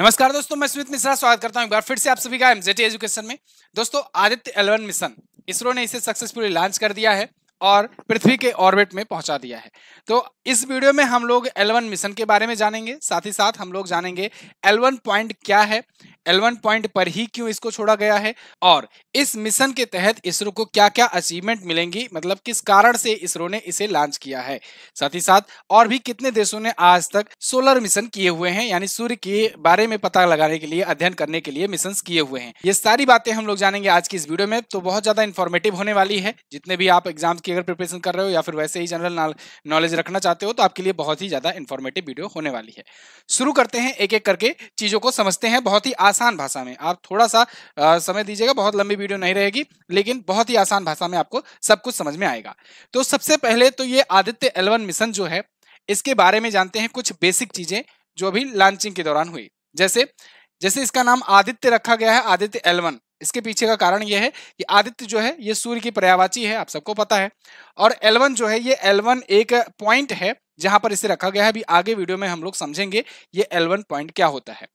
नमस्कार दोस्तों मैं सुमित मिश्रा स्वागत करता हूं एक बार फिर से आप सभी का एमजेटी एजुकेशन में दोस्तों आदित्य एलवन मिशन इसरो ने इसे सक्सेसफुली लॉन्च कर दिया है और पृथ्वी के ऑर्बिट में पहुंचा दिया है तो इस वीडियो में हम लोग एलवन मिशन के बारे में जानेंगे साथ ही साथ हम लोग जानेंगे L1 पॉइंट क्या है L1 पॉइंट पर ही क्यों इसको छोड़ा गया है और इस मिशन के तहत इसरो को क्या क्या अचीवमेंट मिलेंगी मतलब किस कारण से इसरो ने इसे लॉन्च किया है साथ ही साथ और भी कितने देशों ने आज तक सोलर मिशन किए हुए हैं यानी सूर्य के बारे में पता लगाने के लिए अध्ययन करने के लिए मिशन किए हुए हैं ये सारी बातें हम लोग जानेंगे आज की इस वीडियो में तो बहुत ज्यादा इन्फॉर्मेटिव होने वाली है जितने भी आप एग्जाम की अगर प्रिपरेशन कर रहे हो या फिर वैसे ही जनरल नॉलेज रखना चाहते हो तो आपके लिए बहुत ही ज़्यादा इन्फॉर्मेटिव वीडियो होने वाली है शुरू करते हैं एक एक करके चीज़ों को समझते हैं बहुत ही आसान भाषा में आप थोड़ा सा आ, समय दीजिएगा बहुत लंबी वीडियो नहीं रहेगी लेकिन बहुत ही आसान भाषा में आपको सब कुछ समझ में आएगा तो सबसे पहले तो ये आदित्य एलवन मिशन जो है इसके बारे में जानते हैं कुछ बेसिक चीज़ें जो अभी लॉन्चिंग के दौरान हुई जैसे जैसे इसका नाम आदित्य रखा गया है आदित्य एलवन इसके पीछे का कारण यह है कि आदित्य जो है ये सूर्य की पर्यावाची है आप सबको पता है और एलवन जो है ये एलवन एक पॉइंट है जहां पर इसे रखा गया है अभी आगे वीडियो में हम लोग समझेंगे ये एलवन पॉइंट क्या होता है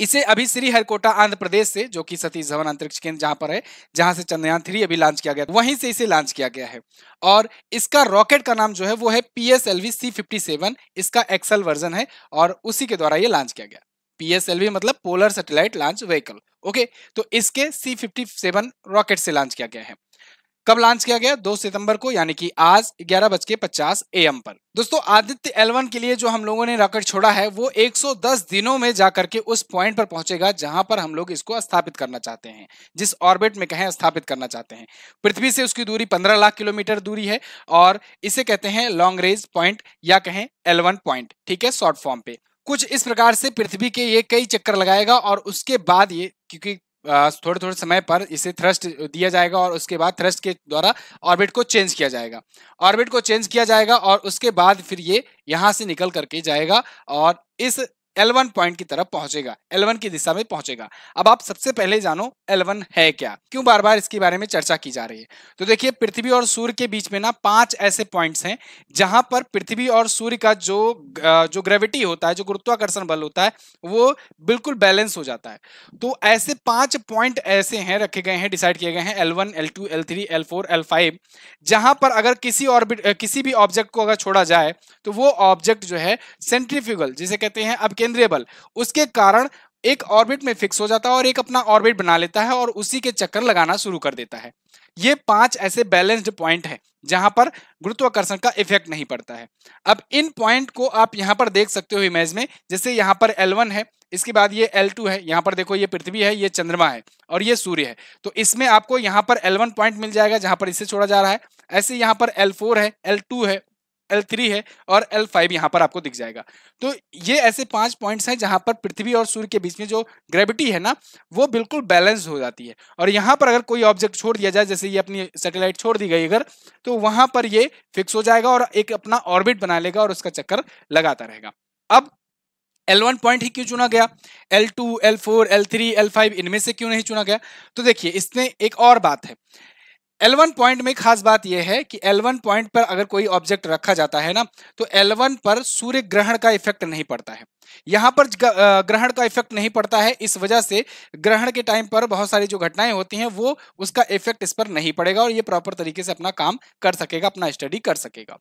इसे अभी श्री हरकोटा आंध्र प्रदेश से जो कि सतीश धवन अंतरिक्ष केंद्र जहां पर है जहां से चंद्रयान थ्री अभी लॉन्च किया गया वहीं से इसे लॉन्च किया गया है और इसका रॉकेट का नाम जो है वो है P S L V C fifty seven इसका एक्सल वर्जन है और उसी के द्वारा ये लॉन्च किया गया पीएसएलवी मतलब polar satellite launch vehicle okay तो इसके सी फिफ्टी सेवन रॉकेट से लॉन्च किया गया है कब लॉन्च किया गया 2 सितंबर को यानी कि आज ग्यारह बज के पचास एम पर दोस्तों आदित्य एलवन के लिए जो हम लोगों ने रॉकेट छोड़ा है वो 110 दिनों में जाकर के उस पॉइंट पर पहुंचेगा जहां पर हम लोग इसको स्थापित करना चाहते हैं जिस ऑर्बिट में कहें स्थापित करना चाहते हैं पृथ्वी से उसकी दूरी 15 लाख किलोमीटर दूरी है और इसे कहते हैं लॉन्ग रेंज पॉइंट या कहें एलवन पॉइंट ठीक है शॉर्ट फॉर्म पे कुछ इस प्रकार से पृथ्वी के ये कई चक्कर लगाएगा और उसके बाद ये क्योंकि थोड़े थोड़े समय पर इसे थ्रस्ट दिया जाएगा और उसके बाद थ्रस्ट के द्वारा ऑर्बिट को चेंज किया जाएगा ऑर्बिट को चेंज किया जाएगा और उसके बाद फिर ये यहाँ से निकल करके जाएगा और इस L1 पॉइंट की तरफ पहुंचेगा L1 की दिशा में पहुंचेगा अब आप सबसे पहले जानो L1 है क्या क्यों बार बार इसके बारे में चर्चा की जा रही है तो देखिए पृथ्वी और सूर्य के बीच में ना पांच ऐसे पॉइंट्स हैं जहां पर पृथ्वी और सूर्य का जो जो ग्रेविटी होता है जो गुरुत्वाकर्षण बल होता है वो बिल्कुल बैलेंस हो जाता है तो ऐसे पांच पॉइंट ऐसे हैं रखे गए हैं डिसाइड किए गए हैं L one L two L three L four L five जहां पर अगर किसी ऑर्बिट किसी भी ऑब्जेक्ट को अगर छोड़ा जाए तो वो ऑब्जेक्ट जो है सेंट्रीफ्यूगल जिसे कहते हैं अब केंद्रीय बल उसके कारण एक ऑर्बिट में फिक्स हो जाता है और एक अपना ऑर्बिट बना लेता है और उसी के चक्कर लगाना शुरू कर देता है ये पांच ऐसे बैलेंस्ड पॉइंट है जहां पर गुरुत्वाकर्षण का इफेक्ट नहीं पड़ता है अब इन पॉइंट को आप यहां पर देख सकते हो इमेज में जैसे यहां पर L1 है इसके बाद ये L2 है यहां पर देखो ये पृथ्वी है ये चंद्रमा है और ये सूर्य है तो इसमें आपको यहां पर L1 पॉइंट मिल जाएगा जहां पर इसे छोड़ा जा रहा है ऐसे यहां पर L4 है L2 है L3 है और L5 यहाँ पर आपको दिख जाएगा तो ये ऐसे पांच पॉइंट्स हैं जहाँ पर पृथ्वी और सूर्य के बीच में जो ग्रेविटी है ना वो बिल्कुल बैलेंस हो जाती है और यहाँ पर अगर कोई ऑब्जेक्ट छोड़ दिया जाए जैसे ये अपनी सैटेलाइट छोड़ दी गई अगर तो वहाँ पर ये फिक्स हो जाएगा और एक अपना ऑर्बिट बना लेगा और उसका चक्कर लगाता रहेगा अब L1 पॉइंट ही क्यों चुना गया L2, L4, L3, L5 इनमें से क्यों नहीं चुना गया तो देखिए इसमें एक और बात है L1 पॉइंट में खास बात यह है कि L1 पॉइंट पर अगर कोई ऑब्जेक्ट रखा जाता है ना तो L1 पर सूर्य ग्रहण का इफेक्ट नहीं पड़ता है यहाँ पर ग्रहण का इफेक्ट नहीं पड़ता है इस वजह से ग्रहण के टाइम पर बहुत सारी जो घटनाएं होती हैं वो उसका इफेक्ट इस पर नहीं पड़ेगा और ये प्रॉपर तरीके से अपना काम कर सकेगा अपना स्टडी कर सकेगा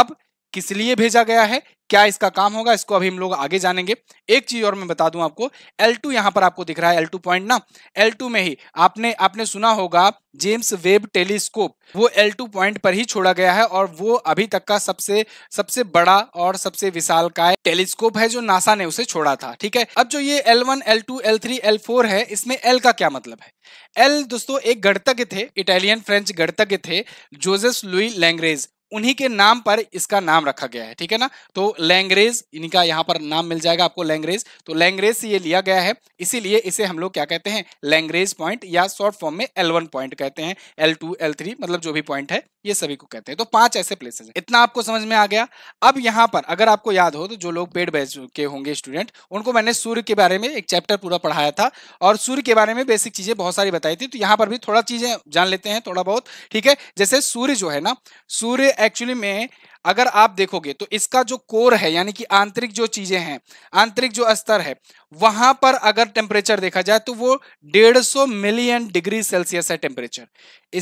अब किस लिए भेजा गया है क्या इसका काम होगा इसको अभी हम लोग आगे जानेंगे एक चीज और मैं बता दूं आपको L2 यहां पर आपको दिख रहा है L2 पॉइंट ना L2 में ही आपने आपने सुना होगा जेम्स वेब टेलीस्कोप वो L2 पॉइंट पर ही छोड़ा गया है और वो अभी तक का सबसे सबसे बड़ा और सबसे विशाल का टेलीस्कोप है जो नासा ने उसे छोड़ा था ठीक है अब जो ये एल थ्री एल फोर है इसमें एल का क्या मतलब है एल दोस्तों एक गणतज्ञ थे इटालियन फ्रेंच गणतज्ञ थे जोजेस लुई लैंग्रेज उन्हीं के नाम पर इसका नाम रखा गया है ठीक है ना तो लैंग्रेज इनका यहाँ पर नाम मिल जाएगा आपको लैंग्रेज तो लैंग्रेज से ये लिया गया है इसीलिए इसे हम लोग क्या कहते हैं लैंग्रेज पॉइंट या शॉर्ट फॉर्म में एल पॉइंट कहते हैं एल टू मतलब जो भी पॉइंट है ये सभी को कहते हैं तो पांच ऐसे प्लेसेस हैं इतना आपको समझ में आ गया अब यहाँ पर अगर आपको याद हो तो जो लोग पेड बैच के होंगे स्टूडेंट उनको मैंने सूर्य के बारे में एक चैप्टर पूरा पढ़ाया था और सूर्य के बारे में बेसिक चीजें बहुत सारी बताई थी तो यहाँ पर भी थोड़ा चीजें जान लेते हैं थोड़ा बहुत ठीक है जैसे सूर्य जो है ना सूर्य एक्चुअली में अगर आप देखोगे तो इसका जो कोर है यानी कि आंतरिक जो चीजें हैं आंतरिक जो स्तर है वहां पर अगर टेम्परेचर देखा जाए तो वो 150 मिलियन डिग्री सेल्सियस है टेम्परेचर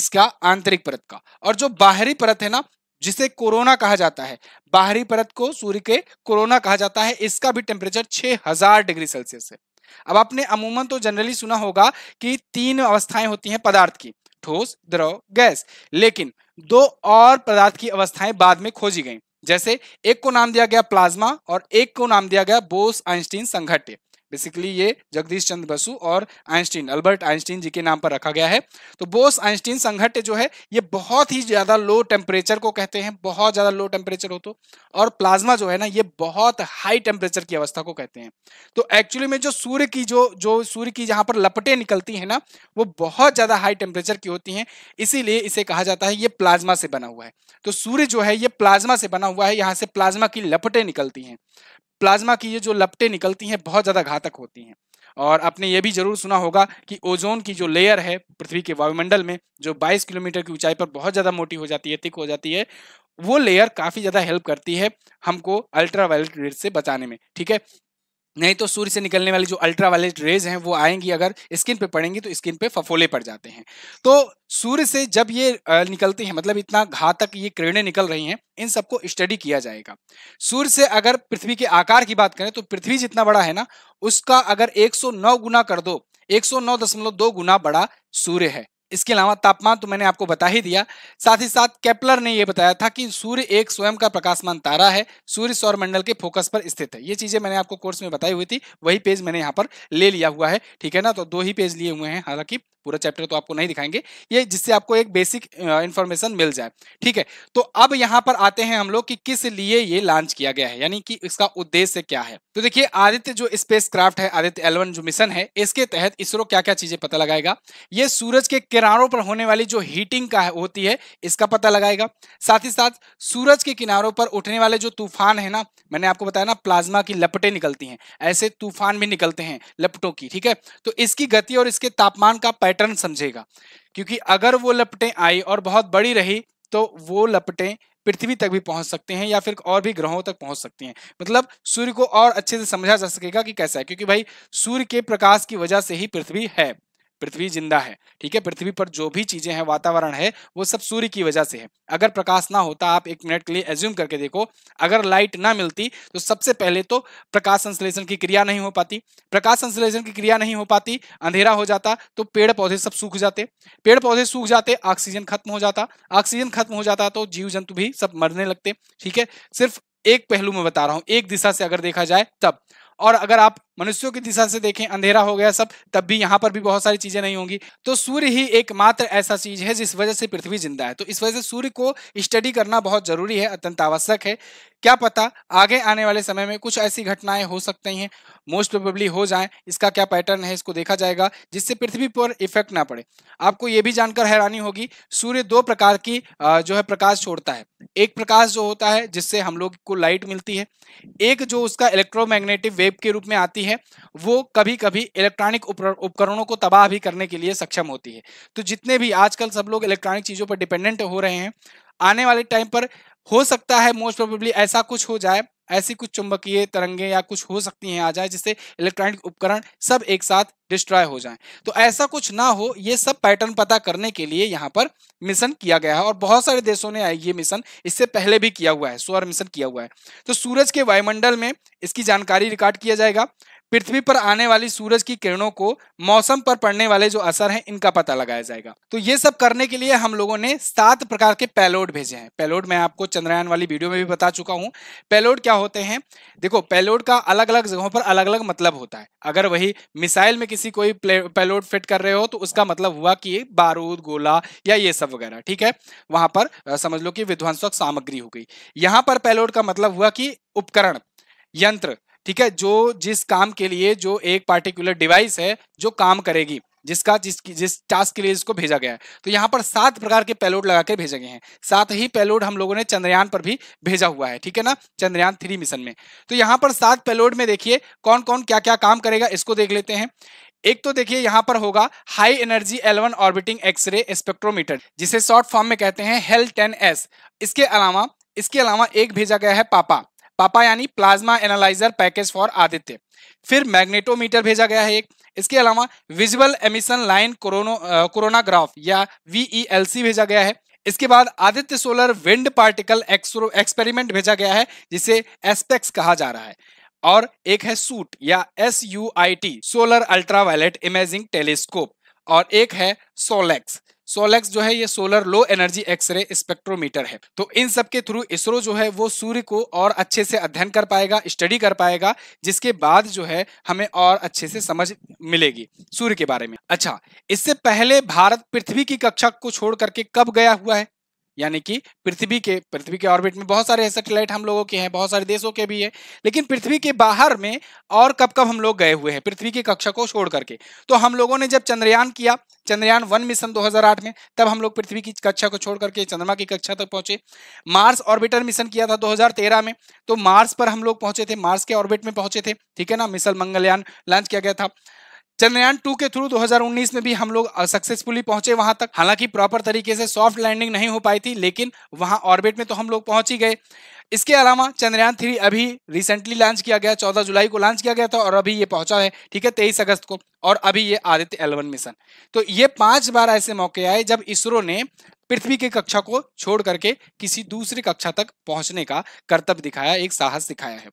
इसका आंतरिक परत का और जो बाहरी परत है ना जिसे कोरोना कहा जाता है बाहरी परत को सूर्य के कोरोना कहा जाता है इसका भी टेम्परेचर छह डिग्री सेल्सियस है अब आपने अमूमन तो जनरली सुना होगा कि तीन अवस्थाएं होती हैं पदार्थ की ठोस द्रव गैस लेकिन दो और पदार्थ की अवस्थाएं बाद में खोजी गई जैसे एक को नाम दिया गया प्लाज्मा और एक को नाम दिया गया बोस आइंस्टीन संघट्य बेसिकली ये जगदीश चंद्र बसु और आइंस्टीन अल्बर्ट आइंस्टीन जी के नाम पर रखा गया है तो बोस आइंस्टीन संघट जो है ये बहुत ही ज़्यादा लो टेम्परेचर को कहते हैं बहुत ज़्यादा लो टेम्परेचर हो तो और प्लाज्मा जो है ना ये बहुत हाई टेम्परेचर की अवस्था को कहते हैं तो एक्चुअली में जो सूर्य की जो जो सूर्य की जहाँ पर लपटें निकलती है ना वो बहुत ज़्यादा हाई टेम्परेचर की होती है इसीलिए इसे कहा जाता है ये प्लाज्मा से बना हुआ है तो सूर्य जो है ये प्लाज्मा से बना हुआ है यहाँ से प्लाज्मा की लपटें निकलती हैं प्लाज्मा की ये जो लपटें निकलती हैं बहुत ज़्यादा घातक होती हैं और आपने ये भी जरूर सुना होगा कि ओजोन की जो लेयर है पृथ्वी के वायुमंडल में जो 22 किलोमीटर की ऊंचाई पर बहुत ज़्यादा मोटी हो जाती है थिक हो जाती है वो लेयर काफ़ी ज़्यादा हेल्प करती है हमको अल्ट्रावायलेट रेड से बचाने में ठीक है नहीं तो सूर्य से निकलने वाली जो अल्ट्रा वायलेट रेज हैं वो आएंगी अगर स्किन पे पड़ेंगी तो स्किन पे फफोले पड़ जाते हैं तो सूर्य से जब ये निकलती हैं मतलब इतना घातक ये किरणें निकल रही हैं इन सबको स्टडी किया जाएगा सूर्य से अगर पृथ्वी के आकार की बात करें तो पृथ्वी जितना बड़ा है ना उसका अगर एक गुना कर दो एक गुना बड़ा सूर्य है इसके अलावा तापमान तो मैंने आपको बता ही दिया साथ ही साथ कैप्लर ने यह बताया था कि सूर्य एक स्वयं का प्रकाशमान तारा है सूर्य सौर मंडल के फोकस पर स्थित है ये चीजें मैंने आपको कोर्स में बताई हुई थी वही पेज मैंने यहाँ पर ले लिया हुआ है ठीक है ना तो दो ही पेज लिए हुए हैं हालांकि पूरा चैप्टर तो आपको नहीं दिखाएंगे ये जिससे आपको एक बेसिक इंफॉर्मेशन मिल जाए ठीक है तो अब यहाँ पर आते हैं हम लोग कि किस लिए ये लॉन्च किया गया है यानी कि इसका उद्देश्य क्या है तो देखिए आदित्य जो स्पेस क्राफ्ट है आदित्य एलवन जो मिशन है इसके तहत इसरो क्या क्या चीजें पता लगाएगा ये सूरज के किनारों पर होने वाली जो हीटिंग का है, होती है इसका पता लगाएगा साथ ही साथ सूरज के किनारों पर उठने वाले जो तूफान है ना मैंने आपको बताया ना प्लाज्मा की लपटें निकलती हैं ऐसे तूफान भी निकलते हैं लपटों की ठीक है तो इसकी गति और इसके तापमान का पैटर्न समझेगा क्योंकि अगर वो लपटें आई और बहुत बड़ी रही तो वो लपटें पृथ्वी तक भी पहुंच सकते हैं या फिर और भी ग्रहों तक पहुंच सकती हैं मतलब सूर्य को और अच्छे से समझा जा सकेगा कि कैसा है क्योंकि भाई सूर्य के प्रकाश की वजह से ही पृथ्वी है पृथ्वी जिंदा है ठीक है पृथ्वी पर जो भी चीजें हैं वातावरण है वो सब सूर्य की वजह से है अगर प्रकाश ना होता आप एक मिनट के लिए एज्यूम करके देखो अगर लाइट ना मिलती तो सबसे पहले तो प्रकाश संश्लेषण की क्रिया नहीं हो पाती प्रकाश संश्लेषण की क्रिया नहीं हो पाती अंधेरा हो जाता तो पेड़ पौधे सब सूख जाते पेड़ पौधे सूख जाते ऑक्सीजन खत्म हो जाता ऑक्सीजन खत्म हो जाता तो जीव जंतु भी सब मरने लगते ठीक है सिर्फ एक पहलू में बता रहा हूं एक दिशा से अगर देखा जाए तब और अगर आप मनुष्यों की दिशा से देखें अंधेरा हो गया सब तब भी यहाँ पर भी बहुत सारी चीजें नहीं होंगी तो सूर्य ही एकमात्र ऐसा चीज है जिस वजह से पृथ्वी जिंदा है तो इस वजह से सूर्य को स्टडी करना बहुत जरूरी है अत्यंत आवश्यक है क्या पता आगे आने वाले समय में कुछ ऐसी घटनाएं हो सकती हैं मोस्ट प्रोबेबली हो जाए इसका क्या पैटर्न है इसको देखा जाएगा जिससे पृथ्वी पर इफेक्ट ना पड़े आपको ये भी जानकर हैरानी होगी सूर्य दो प्रकार की जो है प्रकाश छोड़ता है एक प्रकाश जो होता है जिससे हम लोग को लाइट मिलती है एक जो उसका इलेक्ट्रोमैग्नेटिक वेव के रूप में आती है है वो कभी कभी इलेक्ट्रॉनिक उपकरणों को तबाह भी करने के लिए सक्षम होती है तो जितने भी आजकल सब लोग इलेक्ट्रॉनिक चीज़ों पर डिपेंडेंट हो रहे हैं आने वाले टाइम पर हो सकता है मोस्ट प्रोबेबली ऐसा कुछ हो जाए ऐसी कुछ चुंबकीय तरंगे या कुछ हो सकती हैं आ जाए जिससे इलेक्ट्रॉनिक उपकरण सब एक साथ डिस्ट्रॉय हो जाएं तो ऐसा कुछ ना हो ये सब पैटर्न पता करने के लिए यहाँ पर मिशन किया गया है और बहुत सारे देशों ने ये मिशन इससे पहले भी किया हुआ है सोलर मिशन किया हुआ है तो सूरज के वायुमंडल में इसकी जानकारी रिकॉर्ड किया जाएगा पृथ्वी पर आने वाली सूरज की किरणों को मौसम पर पड़ने वाले जो असर हैं इनका पता लगाया जाएगा तो ये सब करने के लिए हम लोगों ने सात प्रकार के पेलोड भेजे हैं पेलोड मैं आपको चंद्रयान वाली वीडियो में भी बता चुका हूँ पेलोड क्या होते हैं देखो पेलोड का अलग अलग जगहों पर अलग अलग मतलब होता है अगर वही मिसाइल में किसी कोई पेलोड फिट कर रहे हो तो उसका मतलब हुआ कि बारूद गोला या ये सब वगैरह ठीक है वहां पर समझ लो कि विध्वंसक सामग्री हो गई यहाँ पर पेलोड का मतलब हुआ कि उपकरण यंत्र ठीक है जो जिस काम के लिए जो एक पार्टिकुलर डिवाइस है जो काम करेगी जिसका जिस जिस टास्क के लिए इसको भेजा गया है तो यहाँ पर सात प्रकार के पेलोड लगा के भेजे गए हैं सात ही पेलोड हम लोगों ने चंद्रयान पर भी भेजा हुआ है ठीक है ना चंद्रयान थ्री मिशन में तो यहाँ पर सात पेलोड में देखिए कौन कौन क्या क्या काम करेगा इसको देख लेते हैं एक तो देखिए यहाँ पर होगा high energy L one orbiting x ray spectrometer जिसे शॉर्ट फॉर्म में कहते हैं हेल टेन एस इसके अलावा इसके अलावा एक भेजा गया है पापा पापा यानी plasma analyser package for Aditya फिर मैग्नेटोमीटर भेजा गया है एक इसके अलावा विजुअल एमिशन लाइन कोरोनो कोरोनाग्राफ या वीईएलसी e भेजा गया है इसके बाद Aditya solar wind particle experiment भेजा गया है जिसे एस्पेक्स कहा जा रहा है और एक है सूट या S U I T solar ultraviolet imaging telescope और एक है सोलेक्स सोलेक्स जो है ये solar low energy x ray spectrometer है तो इन सब के थ्रू इसरो जो है वो सूर्य को और अच्छे से अध्ययन कर पाएगा स्टडी कर पाएगा जिसके बाद जो है हमें और अच्छे से समझ मिलेगी सूर्य के बारे में अच्छा इससे पहले भारत पृथ्वी की कक्षा को छोड़ करके कब गया हुआ है यानी कि पृथ्वी के पृथ्वी के ऑर्बिट में बहुत सारे सैटेलाइट हम लोगों के हैं बहुत सारे देशों के भी है लेकिन पृथ्वी के बाहर में और कब कब हम लोग गए हुए हैं पृथ्वी की कक्षा को छोड़ करके तो हम लोगों ने जब चंद्रयान किया चंद्रयान वन मिशन 2008 में तब हम लोग पृथ्वी की कक्षा को छोड़ करके चंद्रमा की कक्षा तक पहुंचे मार्स ऑर्बिटर मिशन किया था 2013 में तो मार्स पर हम लोग पहुंचे थे मार्स के ऑर्बिट में पहुंचे थे ठीक है ना मिसल मंगलयान लॉन्च किया गया था चंद्रयान टू के थ्रू 2019 में भी हम लोग सक्सेसफुली पहुंचे वहां तक हालांकि प्रॉपर तरीके से सॉफ्ट लैंडिंग नहीं हो पाई थी लेकिन वहां ऑर्बिट में तो हम लोग पहुंच ही गए इसके अलावा चंद्रयान थ्री अभी रिसेंटली लॉन्च किया गया 14 जुलाई को लॉन्च किया गया था और अभी ये पहुंचा है ठीक है तेईस अगस्त को और अभी ये आदित्य एलवन मिशन तो ये पांच बार ऐसे मौके आए जब इसरो ने पृथ्वी की कक्षा को छोड़ करके किसी दूसरी कक्षा तक पहुंचने का कर्तव्य दिखाया एक साहस दिखाया है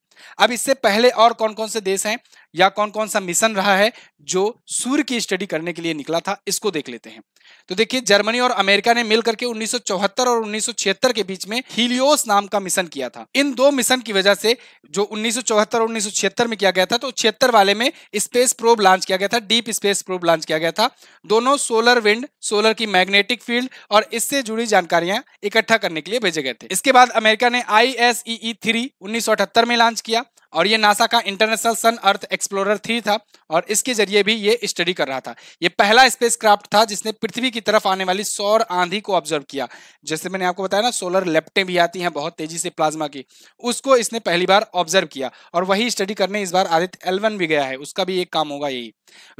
अब इससे पहले और कौन कौन से देश हैं या कौन कौन सा मिशन रहा है जो सूर्य की स्टडी करने के लिए निकला था इसको देख लेते हैं तो देखिए जर्मनी और अमेरिका ने मिलकर के 1974 और 1976 के बीच में हीलियोस नाम का मिशन किया था इन दो मिशन की वजह से जो 1974 और 1976 में किया गया था तो छिहत्तर वाले में स्पेस प्रोब लॉन्च किया गया था डीप स्पेस प्रोब लॉन्च किया गया था दोनों सोलर विंड सोलर की मैग्नेटिक फील्ड और इससे जुड़ी जानकारियां इकट्ठा करने के लिए भेजे गए थे इसके बाद अमेरिका ने आई एस ई थ्री उन्नीस में लॉन्च किया और ये नासा का international sun earth explorer three था और इसके जरिए भी ये स्टडी कर रहा था ये पहला स्पेस क्राफ्ट था जिसने पृथ्वी की तरफ आने वाली सौर आंधी को ऑब्जर्व किया जैसे मैंने आपको बताया ना सोलर लेप्टें भी आती हैं बहुत तेजी से प्लाज्मा की उसको इसने पहली बार ऑब्जर्व किया और वही स्टडी करने इस बार आदित्य एलवन भी गया है उसका भी एक काम होगा यही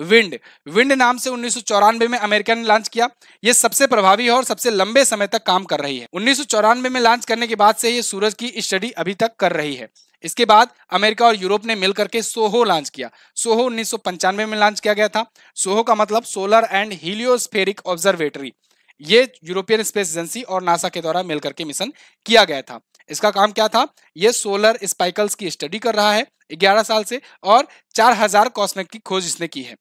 विंड विंड नाम से उन्नीस में अमेरिका ने लॉन्च किया ये सबसे प्रभावी और सबसे लंबे समय तक काम कर रही है उन्नीस में लॉन्च करने के बाद से ये सूरज की स्टडी अभी तक कर रही है इसके बाद अमेरिका और यूरोप ने मिलकर के सोहो लॉन्च किया सोहो उन्नीस में लॉन्च किया गया था सोहो का मतलब सोलर एंड हीलियोस्फेरिक ऑब्जर्वेटरी ये यूरोपियन स्पेस एजेंसी और नासा के द्वारा मिलकर के मिशन किया गया था इसका काम क्या था यह सोलर स्पाइकल्स की स्टडी कर रहा है 11 साल से और 4000 कॉस्मेट की खोज इसने की है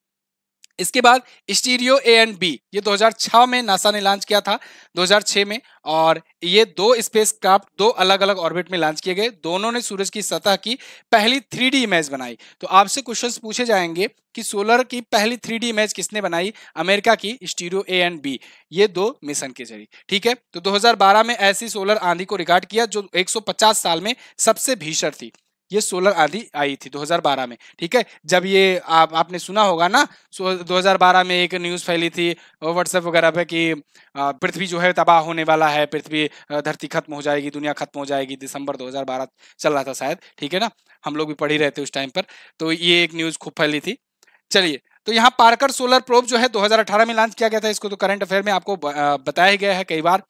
इसके बाद स्टीरियो ए एंड बी ये 2006 में नासा ने लॉन्च किया था 2006 में और ये दो क्राफ्ट दो अलग अलग ऑर्बिट में लॉन्च किए गए दोनों ने सूरज की सतह की पहली थ्री इमेज बनाई तो आपसे क्वेश्चन पूछे जाएंगे कि सोलर की पहली थ्री इमेज किसने बनाई अमेरिका की स्टीरियो ए एंड बी ये दो मिशन के जरिए ठीक है तो दो में ऐसी सोलर आंधी को रिकॉर्ड किया जो एक साल में सबसे भीषण थी ये सोलर आदि आई थी 2012 में ठीक है जब ये आप आपने सुना होगा ना सो 2012 में एक न्यूज़ फैली थी व्हाट्सएप वगैरह पे कि पृथ्वी जो है तबाह होने वाला है पृथ्वी धरती खत्म हो जाएगी दुनिया खत्म हो जाएगी दिसंबर 2012 चल रहा था शायद ठीक है ना हम लोग भी पढ़ ही रहे थे उस टाइम पर तो ये एक न्यूज़ खूब फैली थी चलिए तो यहाँ पार्कर सोलर प्रोप जो है दो में लॉन्च किया गया था इसको तो करंट अफेयर में आपको बताया गया है कई बार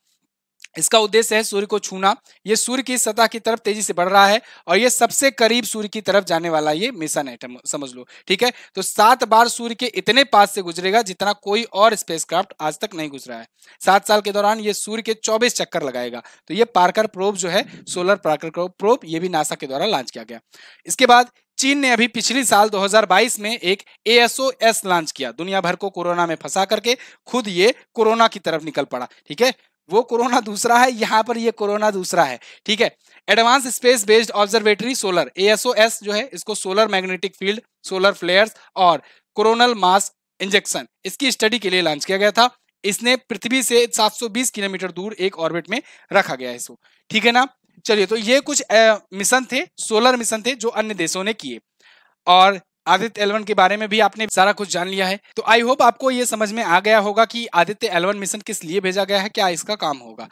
इसका उद्देश्य है सूर्य को छूना ये सूर्य की सतह की तरफ तेजी से बढ़ रहा है और ये सबसे करीब सूर्य की तरफ जाने वाला ये मिशन आइटम समझ लो ठीक है तो सात बार सूर्य के इतने पास से गुजरेगा जितना कोई और स्पेसक्राफ्ट आज तक नहीं गुजरा है सात साल के दौरान ये सूर्य के चौबीस चक्कर लगाएगा तो ये पार्कर प्रोप जो है सोलर पार्कर प्रोप ये भी नासा के द्वारा लॉन्च किया गया इसके बाद चीन ने अभी पिछली साल 2022 में एक एएसओएस लॉन्च किया दुनिया भर को कोरोना में फंसा करके खुद ये कोरोना की तरफ निकल पड़ा ठीक है वो कोरोना दूसरा है यहाँ पर ये कोरोना दूसरा है ठीक है advance space based observatory solar ASOS जो है इसको solar magnetic field solar flares और कोरोनल मास इंजेक्शन इसकी स्टडी के लिए लॉन्च किया गया था इसने पृथ्वी से 720 किलोमीटर दूर एक ऑर्बिट में रखा गया है इसको ठीक है ना चलिए तो ये कुछ मिशन थे सोलर मिशन थे जो अन्य देशों ने किए और आदित्य एलवन के बारे में भी आपने सारा कुछ जान लिया है तो आई होप आपको ये समझ में आ गया होगा कि आदित्य एलवन मिशन किस लिए भेजा गया है क्या इसका काम होगा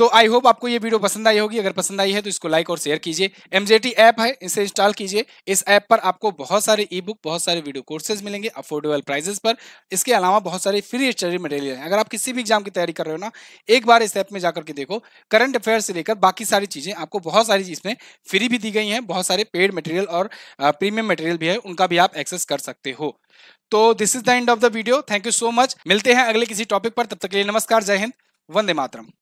तो आई होप आपको ये वीडियो पसंद आई होगी अगर पसंद आई है तो इसको लाइक और शेयर कीजिए एमजेटी ऐप है इसे इंस्टॉल कीजिए इस ऐप पर आपको बहुत सारे ई बुक बहुत सारे वीडियो कोर्सेज मिलेंगे अफोर्डेबल प्राइजेस पर इसके अलावा बहुत सारे फ्री स्टडी मटेरियल हैं अगर आप किसी भी एग्जाम की तैयारी कर रहे हो ना एक बार इस ऐप में जाकर के देखो करंट अफेयर से लेकर बाकी सारी चीज़ें आपको बहुत सारी इसमें फ्री भी दी गई हैं बहुत सारे पेड मटेरियल और प्रीमियम मटेरियल भी है उनका भी आप एक्सेस कर सकते हो तो this is the end of the video thank you so much मिलते हैं अगले किसी टॉपिक पर तब तक के लिए नमस्कार जय हिंद वंदे मातरम